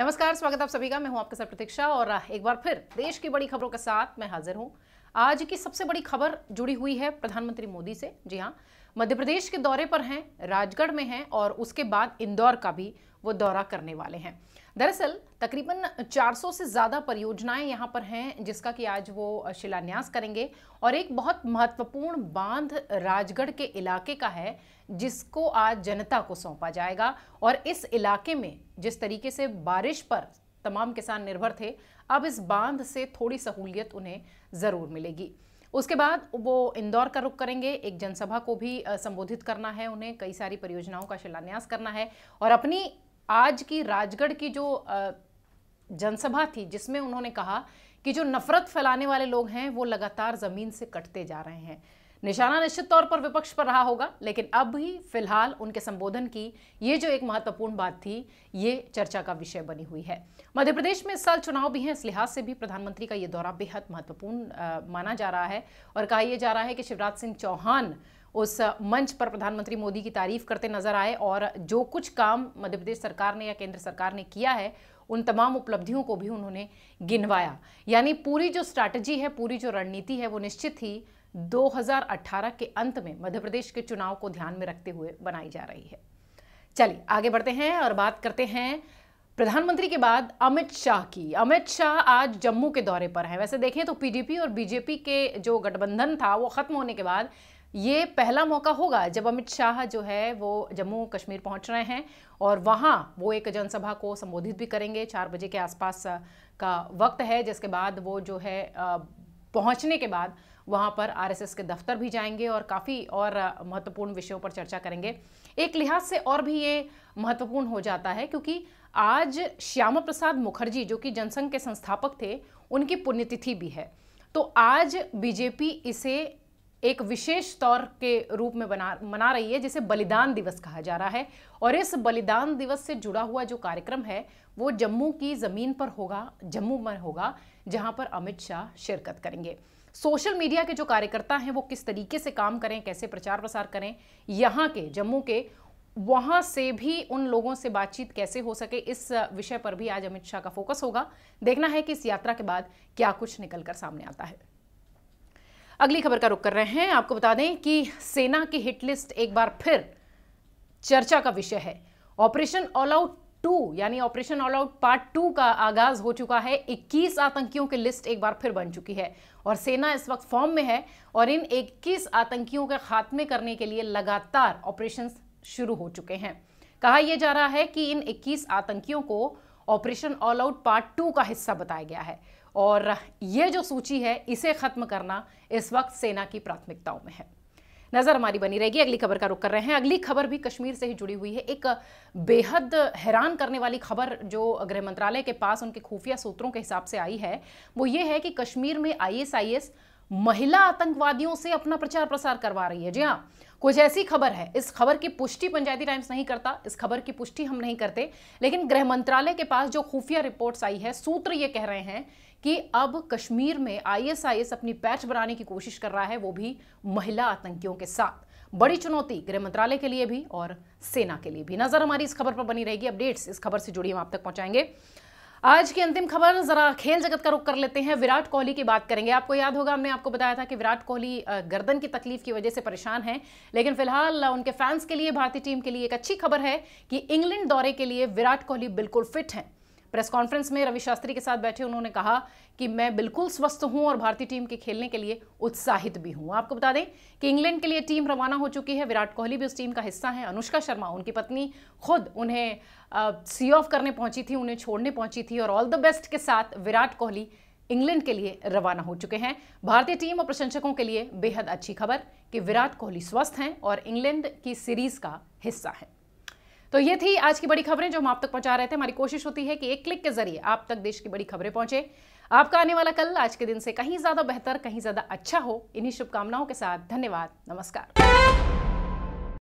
नमस्कार स्वागत आप सभी का मैं हूं आपके साथ प्रतीक्षा और एक बार फिर देश की बड़ी खबरों के साथ मैं हाजिर हूं आज की सबसे बड़ी खबर जुड़ी हुई है प्रधानमंत्री मोदी से जी हाँ मध्य प्रदेश के दौरे पर हैं राजगढ़ में हैं और उसके बाद इंदौर का भी वो दौरा करने वाले हैं दरअसल तकरीबन 400 से ज़्यादा परियोजनाएं यहाँ पर हैं जिसका कि आज वो शिलान्यास करेंगे और एक बहुत महत्वपूर्ण बांध राजगढ़ के इलाके का है जिसको आज जनता को सौंपा जाएगा और इस इलाके में जिस तरीके से बारिश पर तमाम किसान निर्भर थे अब इस बांध से थोड़ी सहूलियत उन्हें ज़रूर मिलेगी उसके बाद वो इंदौर का रुख करेंगे एक जनसभा को भी संबोधित करना है उन्हें कई सारी परियोजनाओं का शिलान्यास करना है और अपनी आज की राजगढ़ की जो जनसभा थी जिसमें उन्होंने कहा कि जो नफरत फैलाने वाले लोग हैं वो लगातार ज़मीन से कटते जा रहे हैं निशाना निश्चित तौर पर विपक्ष पर रहा होगा लेकिन अब भी फिलहाल उनके संबोधन की ये जो एक महत्वपूर्ण बात थी ये चर्चा का विषय बनी हुई है मध्य प्रदेश में इस साल चुनाव भी हैं इस लिहाज से भी प्रधानमंत्री का ये दौरा बेहद महत्वपूर्ण माना जा रहा है और कहा यह जा रहा है कि शिवराज सिंह चौहान उस मंच पर प्रधानमंत्री मोदी की तारीफ करते नजर आए और जो कुछ काम मध्य प्रदेश सरकार ने या केंद्र सरकार ने किया है उन तमाम उपलब्धियों को भी उन्होंने गिनवाया यानी पूरी जो स्ट्रैटेजी है पूरी जो रणनीति है वो निश्चित ही 2018 के अंत में मध्य प्रदेश के चुनाव को ध्यान में रखते हुए बनाई जा रही है चलिए आगे बढ़ते हैं और बात करते हैं प्रधानमंत्री के बाद अमित शाह की अमित शाह आज जम्मू के दौरे पर हैं वैसे देखें तो पीडीपी और बीजेपी के जो गठबंधन था वो ख़त्म होने के बाद ये पहला मौका होगा जब अमित शाह जो है वो जम्मू कश्मीर पहुंच रहे हैं और वहाँ वो एक जनसभा को संबोधित भी करेंगे चार बजे के आसपास का वक्त है जिसके बाद वो जो है पहुँचने के बाद वहाँ पर आरएसएस के दफ्तर भी जाएंगे और काफ़ी और महत्वपूर्ण विषयों पर चर्चा करेंगे एक लिहाज से और भी ये महत्वपूर्ण हो जाता है क्योंकि आज श्यामा प्रसाद मुखर्जी जो कि जनसंघ के संस्थापक थे उनकी पुण्यतिथि भी है तो आज बीजेपी इसे एक विशेष तौर के रूप में बना मना रही है जिसे बलिदान दिवस कहा जा रहा है और इस बलिदान दिवस से जुड़ा हुआ जो कार्यक्रम है वो जम्मू की ज़मीन पर होगा जम्मू में होगा जहां पर अमित शाह शिरकत करेंगे सोशल मीडिया के जो कार्यकर्ता हैं वो किस तरीके से काम करें कैसे प्रचार प्रसार करें यहाँ के जम्मू के वहाँ से भी उन लोगों से बातचीत कैसे हो सके इस विषय पर भी आज अमित शाह का फोकस होगा देखना है कि इस यात्रा के बाद क्या कुछ निकल कर सामने आता है अगली खबर का रुख कर रहे हैं आपको बता दें कि सेना की हिटलिस्ट एक बार फिर चर्चा का विषय है ऑपरेशन ऑल आउट टू यानी operation all out part two का आगाज हो चुका है 21 आतंकियों की लिस्ट एक बार फिर बन चुकी है और सेना इस वक्त फॉर्म में है और इन 21 आतंकियों के खात्मे करने के लिए लगातार ऑपरेशन शुरू हो चुके हैं कहा यह जा रहा है कि इन 21 आतंकियों को operation all out part two का हिस्सा बताया गया है और ये जो सूची है इसे खत्म करना इस वक्त सेना की प्राथमिकताओं में है नज़र हमारी बनी रहेगी अगली खबर का रुख कर रहे हैं अगली खबर भी कश्मीर से ही जुड़ी हुई है एक बेहद हैरान करने वाली खबर जो गृह मंत्रालय के पास उनके खुफिया सूत्रों के हिसाब से आई है वो ये है कि कश्मीर में आई एस आई एस महिला आतंकवादियों से अपना प्रचार प्रसार करवा रही है जी हाँ कुछ ऐसी खबर है इस खबर की पुष्टि पंचायती टाइम्स नहीं करता इस खबर की पुष्टि हम नहीं करते लेकिन गृह मंत्रालय के पास जो खुफिया रिपोर्ट्स आई है सूत्र ये कह रहे हैं कि अब कश्मीर में आईएसआईएस अपनी पैच बनाने की कोशिश कर रहा है वो भी महिला आतंकियों के साथ बड़ी चुनौती गृह मंत्रालय के लिए भी और सेना के लिए भी नजर हमारी इस खबर पर बनी रहेगी अपडेट्स इस खबर से जुड़ी हम आप तक पहुंचाएंगे आज की अंतिम खबर जरा खेल जगत का रुख कर लेते हैं विराट कोहली की बात करेंगे आपको याद होगा हमने आपको बताया था कि विराट कोहली गर्दन की तकलीफ की वजह से परेशान हैं लेकिन फिलहाल उनके फैंस के लिए भारतीय टीम के लिए एक अच्छी खबर है कि इंग्लैंड दौरे के लिए विराट कोहली बिल्कुल फिट हैं प्रेस कॉन्फ्रेंस में रवि शास्त्री के साथ बैठे उन्होंने कहा कि मैं बिल्कुल स्वस्थ हूं और भारतीय टीम के खेलने के लिए उत्साहित भी हूं आपको बता दें कि इंग्लैंड के लिए टीम रवाना हो चुकी है विराट कोहली भी उस टीम का हिस्सा है अनुष्का शर्मा उनकी पत्नी खुद उन्हें सी ऑफ करने पहुंची थी उन्हें छोड़ने पहुंची थी और ऑल द बेस्ट के साथ विराट कोहली इंग्लैंड के लिए रवाना हो चुके हैं भारतीय टीम और प्रशंसकों के लिए बेहद अच्छी खबर कि विराट कोहली स्वस्थ हैं और इंग्लैंड की सीरीज का हिस्सा हैं तो ये थी आज की बड़ी खबरें जो हम आप तक पहुंचा रहे थे हमारी कोशिश होती है कि एक क्लिक के जरिए आप तक देश की बड़ी खबरें पहुंचे आपका आने वाला कल आज के दिन से कहीं ज़्यादा बेहतर कहीं ज़्यादा अच्छा हो इन्हीं शुभकामनाओं के साथ धन्यवाद नमस्कार